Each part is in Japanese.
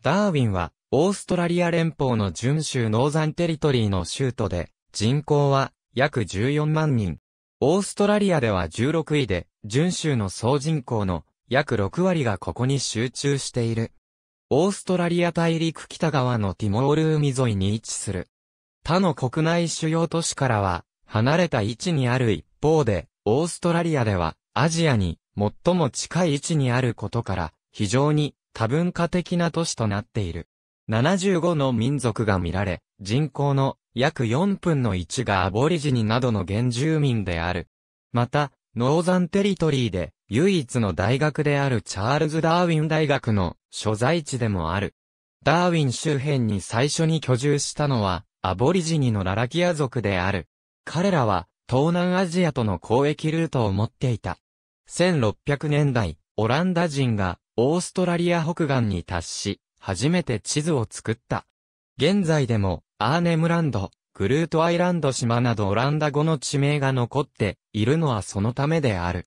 ダーウィンは、オーストラリア連邦の準州ノーザンテリトリーの州都で、人口は約14万人。オーストラリアでは16位で、準州の総人口の約6割がここに集中している。オーストラリア大陸北側のティモール海沿いに位置する。他の国内主要都市からは、離れた位置にある一方で、オーストラリアでは、アジアに最も近い位置にあることから、非常に多文化的な都市となっている。75の民族が見られ、人口の約4分の1がアボリジニなどの原住民である。また、ノーザンテリトリーで唯一の大学であるチャールズ・ダーウィン大学の所在地でもある。ダーウィン周辺に最初に居住したのはアボリジニのララキア族である。彼らは東南アジアとの交易ルートを持っていた。1600年代、オランダ人がオーストラリア北岸に達し、初めて地図を作った。現在でも、アーネムランド、グルートアイランド島などオランダ語の地名が残っているのはそのためである。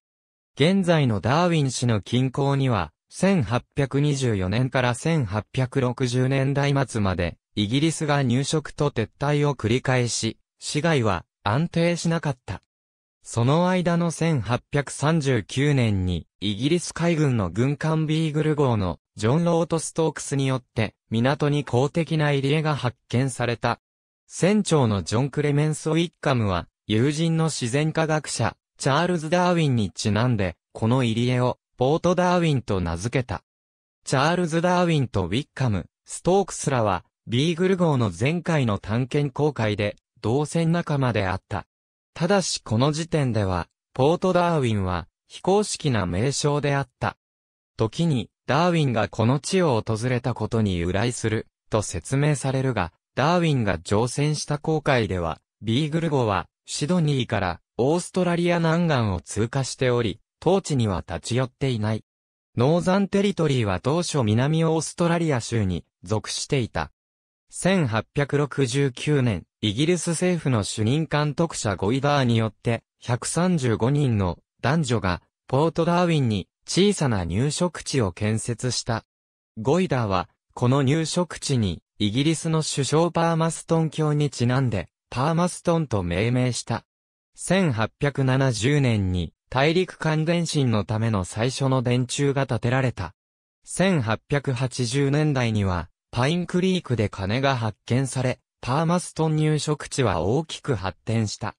現在のダーウィン氏の近郊には、1824年から1860年代末まで、イギリスが入植と撤退を繰り返し、市街は安定しなかった。その間の1839年に、イギリス海軍の軍艦ビーグル号のジョン・ロート・ストークスによって、港に公的な入り江が発見された。船長のジョン・クレメンス・ウィッカムは、友人の自然科学者、チャールズ・ダーウィンにちなんで、この入り江を、ポート・ダーウィンと名付けた。チャールズ・ダーウィンとウィッカム、ストークスらは、ビーグル号の前回の探検航海で、同船仲間であった。ただしこの時点では、ポートダーウィンは非公式な名称であった。時に、ダーウィンがこの地を訪れたことに由来する、と説明されるが、ダーウィンが乗船した航海では、ビーグル号は、シドニーからオーストラリア南岸を通過しており、当地には立ち寄っていない。ノーザンテリトリーは当初南オーストラリア州に属していた。1869年、イギリス政府の主任監督者ゴイダーによって、135人の男女が、ポートダーウィンに小さな入植地を建設した。ゴイダーは、この入植地に、イギリスの首相パーマストン教にちなんで、パーマストンと命名した。1870年に、大陸間電信のための最初の電柱が建てられた。1880年代には、パインクリークで金が発見され、パーマストン入植地は大きく発展した。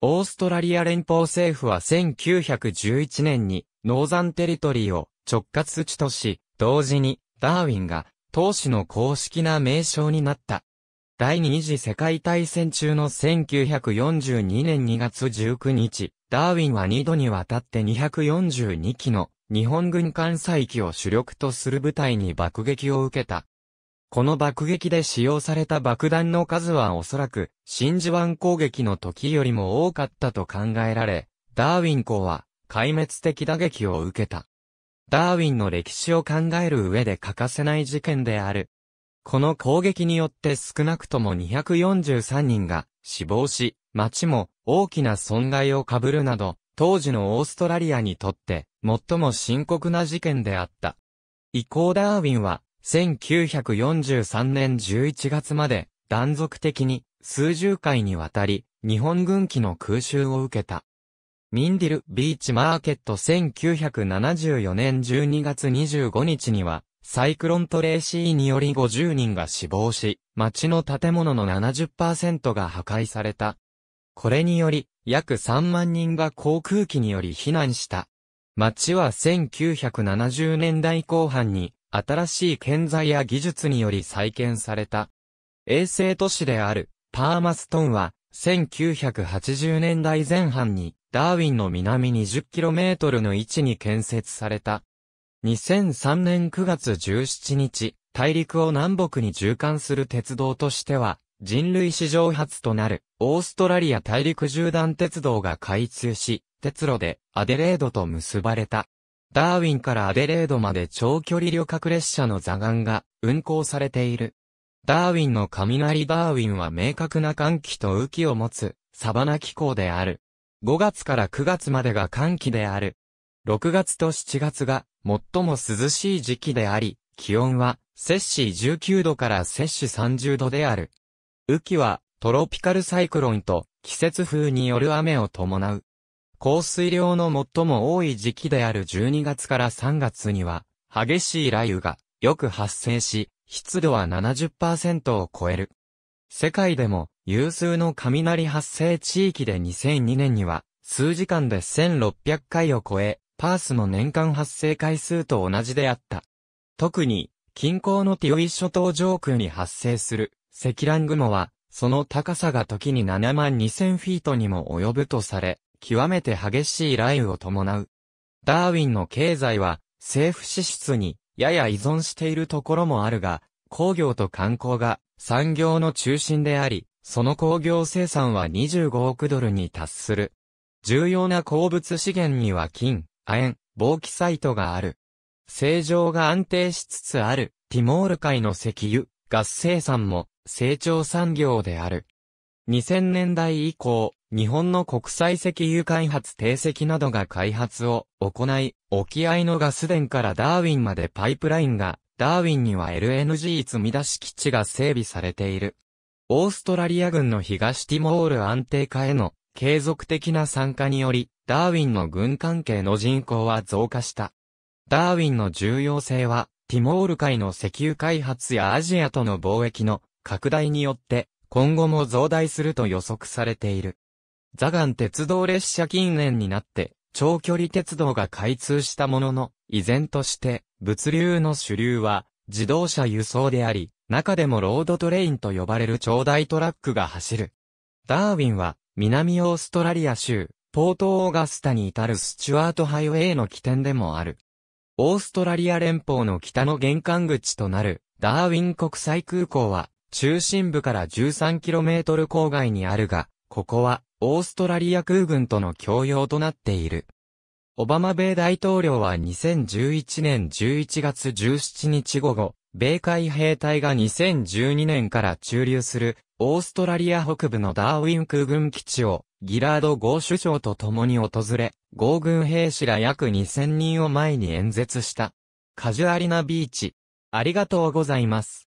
オーストラリア連邦政府は1911年にノーザンテリトリーを直轄地とし、同時にダーウィンが当時の公式な名称になった。第二次世界大戦中の1942年2月19日、ダーウィンは2度にわたって242機の日本軍艦載機を主力とする部隊に爆撃を受けた。この爆撃で使用された爆弾の数はおそらく、真珠湾攻撃の時よりも多かったと考えられ、ダーウィン校は、壊滅的打撃を受けた。ダーウィンの歴史を考える上で欠かせない事件である。この攻撃によって少なくとも243人が死亡し、町も大きな損害を被るなど、当時のオーストラリアにとって最も深刻な事件であった。以降ダーウィンは1943年11月まで断続的に数十回にわたり日本軍機の空襲を受けた。ミンディルビーチマーケット1974年12月25日にはサイクロントレーシーにより50人が死亡し、町の建物の70%が破壊された。これにより、約3万人が航空機により避難した。町は1970年代後半に新しい建材や技術により再建された。衛星都市であるパーマストンは1980年代前半にダーウィンの南 20km の位置に建設された。2003年9月17日、大陸を南北に縦貫する鉄道としては人類史上初となるオーストラリア大陸縦断鉄道が開通し、鉄路でアデレードと結ばれた。ダーウィンからアデレードまで長距離旅客列車の座岸が運行されている。ダーウィンの雷ダーウィンは明確な寒気と雨季を持つサバナ気候である。5月から9月までが寒気である。6月と7月が最も涼しい時期であり、気温は摂氏19度から摂氏30度である。雨季はトロピカルサイクロンと季節風による雨を伴う。降水量の最も多い時期である12月から3月には、激しい雷雨がよく発生し、湿度は70%を超える。世界でも有数の雷発生地域で2002年には、数時間で1600回を超え、パースの年間発生回数と同じであった。特に、近郊のティオイ諸島上空に発生する積乱雲は、その高さが時に7万2000フィートにも及ぶとされ、極めて激しい雷雨を伴う。ダーウィンの経済は、政府支出に、やや依存しているところもあるが、工業と観光が産業の中心であり、その工業生産は25億ドルに達する。重要な鉱物資源には金、亜鉛、防気サイトがある。正常が安定しつつある、ティモール海の石油、ガス生産も成長産業である。2000年代以降、日本の国際石油開発定石などが開発を行い、沖合のガス田からダーウィンまでパイプラインが、ダーウィンには LNG 積み出し基地が整備されている。オーストラリア軍の東ティモール安定化への継続的な参加により、ダーウィンの軍関係の人口は増加した。ダーウィンの重要性は、ティモール海の石油開発やアジアとの貿易の拡大によって、今後も増大すると予測されている。ザガン鉄道列車近年になって、長距離鉄道が開通したものの、依然として、物流の主流は、自動車輸送であり、中でもロードトレインと呼ばれる長大トラックが走る。ダーウィンは、南オーストラリア州、ポートオーガスタに至るスチュワートハイウェイの起点でもある。オーストラリア連邦の北の玄関口となる、ダーウィン国際空港は、中心部から 13km 郊外にあるが、ここは、オーストラリア空軍との共用となっている。オバマ米大統領は2011年11月17日午後、米海兵隊が2012年から駐留するオーストラリア北部のダーウィン空軍基地をギラード号首相と共に訪れ、合軍兵士ら約2000人を前に演説した。カジュアリナビーチ。ありがとうございます。